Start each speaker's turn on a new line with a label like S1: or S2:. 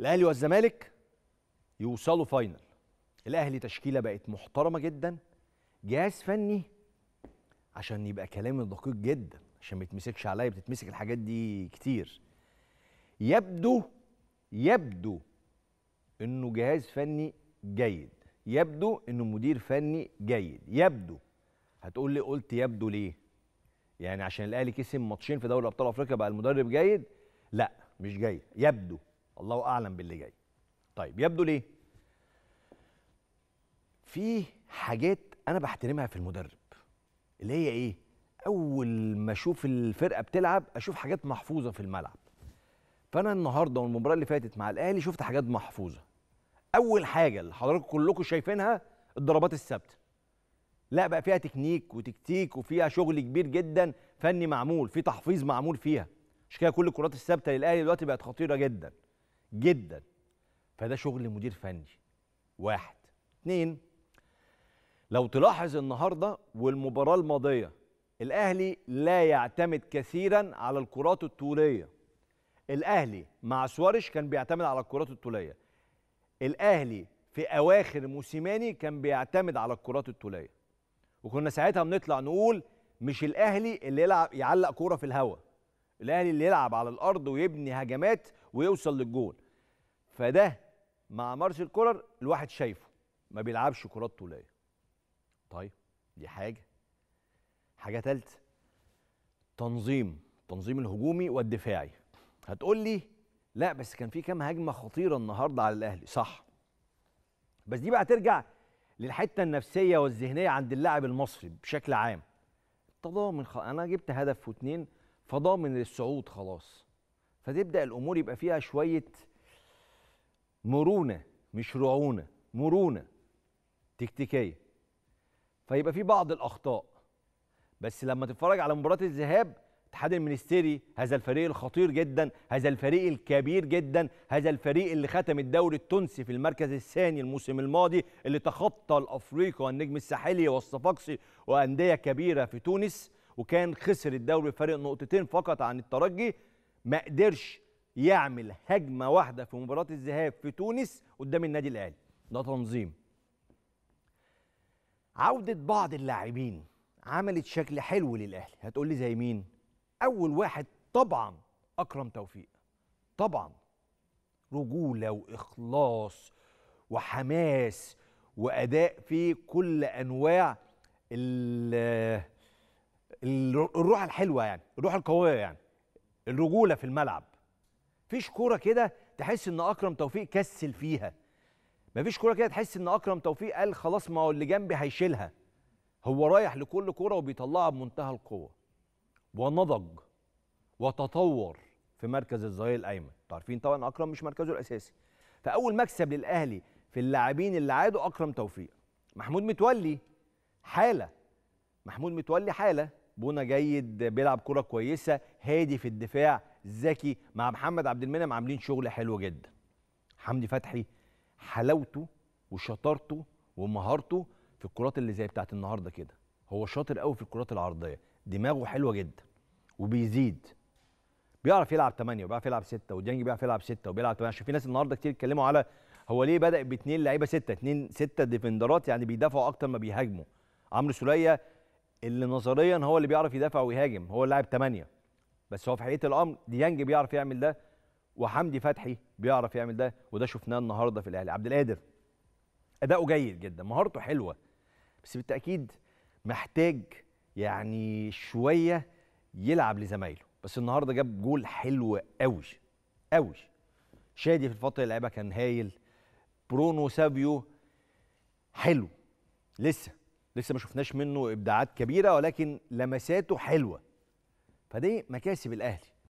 S1: الاهلي والزمالك يوصلوا فاينل الاهلي تشكيله بقت محترمه جدا جهاز فني عشان يبقى كلامي دقيق جدا عشان ما يتمسكش عليا بتتمسك الحاجات دي كتير يبدو يبدو انه جهاز فني جيد يبدو انه مدير فني جيد يبدو هتقول لي قلت يبدو ليه يعني عشان الاهلي كسب ماتشين في دوري ابطال افريقيا بقى المدرب جيد لا مش جيد يبدو الله اعلم باللي جاي طيب يبدو ليه في حاجات انا بحترمها في المدرب اللي هي ايه اول ما اشوف الفرقه بتلعب اشوف حاجات محفوظه في الملعب فانا النهارده والمباراه اللي فاتت مع الاهلي شفت حاجات محفوظه اول حاجه اللي حضراتكم كلكم شايفينها الضربات الثابته لا بقى فيها تكنيك وتكتيك وفيها شغل كبير جدا فني معمول في تحفيظ معمول فيها مش كده كل الكرات الثابته للاهلي دلوقتي بقت خطيره جدا جدا فده شغل مدير فني واحد اتنين لو تلاحظ النهارده والمباراه الماضيه الاهلي لا يعتمد كثيرا على الكرات الطوليه الاهلي مع سوارش كان بيعتمد على الكرات الطوليه الاهلي في اواخر موسيماني كان بيعتمد على الكرات الطوليه وكنا ساعتها بنطلع نقول مش الاهلي اللي يلعب يعلق كوره في الهواء الاهلي اللي يلعب على الارض ويبني هجمات ويوصل للجول فده مع مارسيل كولر الواحد شايفه ما بيلعبش كرات طوليه طيب دي حاجه حاجه ثالثه تنظيم التنظيم الهجومي والدفاعي هتقول لي لا بس كان في كام هجمه خطيره النهارده على الاهلي صح بس دي بقى ترجع للحته النفسيه والذهنيه عند اللاعب المصري بشكل عام تضامن خ... انا جبت هدف واثنين فضامن للصعود خلاص فتبدا الامور يبقى فيها شويه مرونه مش رعونه مرونه تكتيكيه فيبقى في بعض الاخطاء بس لما تتفرج على مباراه الذهاب اتحاد المنستيري هذا الفريق الخطير جدا هذا الفريق الكبير جدا هذا الفريق اللي ختم الدوري التونسي في المركز الثاني الموسم الماضي اللي تخطى الافريقي والنجم الساحلي والصفاقسي وانديه كبيره في تونس وكان خسر الدوري بفارق نقطتين فقط عن الترجي ما قدرش يعمل هجمه واحده في مباراه الذهاب في تونس قدام النادي الاهلي ده تنظيم عوده بعض اللاعبين عملت شكل حلو للاهلي هتقول لي زي مين اول واحد طبعا اكرم توفيق طبعا رجوله واخلاص وحماس واداء في كل انواع الروح الحلوه يعني الروح القويه يعني الرجوله في الملعب فيش كوره كده تحس ان اكرم توفيق كسل فيها مفيش كوره كده تحس ان اكرم توفيق قال خلاص ما هو اللي جنبي هيشيلها هو رايح لكل كوره وبيطلعها بمنتهى القوه ونضج وتطور في مركز الظهير الايمن انتوا عارفين طبعا اكرم مش مركزه الاساسي فاول مكسب للاهلي في اللاعبين اللي عادوا اكرم توفيق محمود متولي حاله محمود متولي حاله بونا جيد بيلعب كره كويسه هادي في الدفاع زكي مع محمد عبد المنعم عاملين شغل حلو جدا حمدي فتحي حلاوته وشطارته ومهارته في الكرات اللي زي بتاعت النهارده كده هو شاطر قوي في الكرات العرضيه دماغه حلوه جدا وبيزيد بيعرف يلعب 8 وبيعرف يلعب 6 وديانج بيعرف يلعب 6 وبيلعب 8 عشان في ناس النهارده كتير اتكلموا على هو ليه بدا باثنين لعيبه 6 2 6 ديفندرات يعني بيدافعوا اكتر ما بيهاجموا عمرو سوليه اللي نظريا هو اللي بيعرف يدافع ويهاجم هو اللاعب 8 بس هو في حقيقه الامر ديانج بيعرف يعمل ده وحمدي فتحي بيعرف يعمل ده وده شفناه النهارده في الاهلي عبد القادر اداؤه جيد جدا مهارته حلوه بس بالتاكيد محتاج يعني شويه يلعب لزمايله بس النهارده جاب جول حلو قوي قوي شادي في الفتره اللي لعبها كان هايل برونو سابيو حلو لسه لسه ما شفناش منه ابداعات كبيره ولكن لمساته حلوه فدي مكاسب الاهلي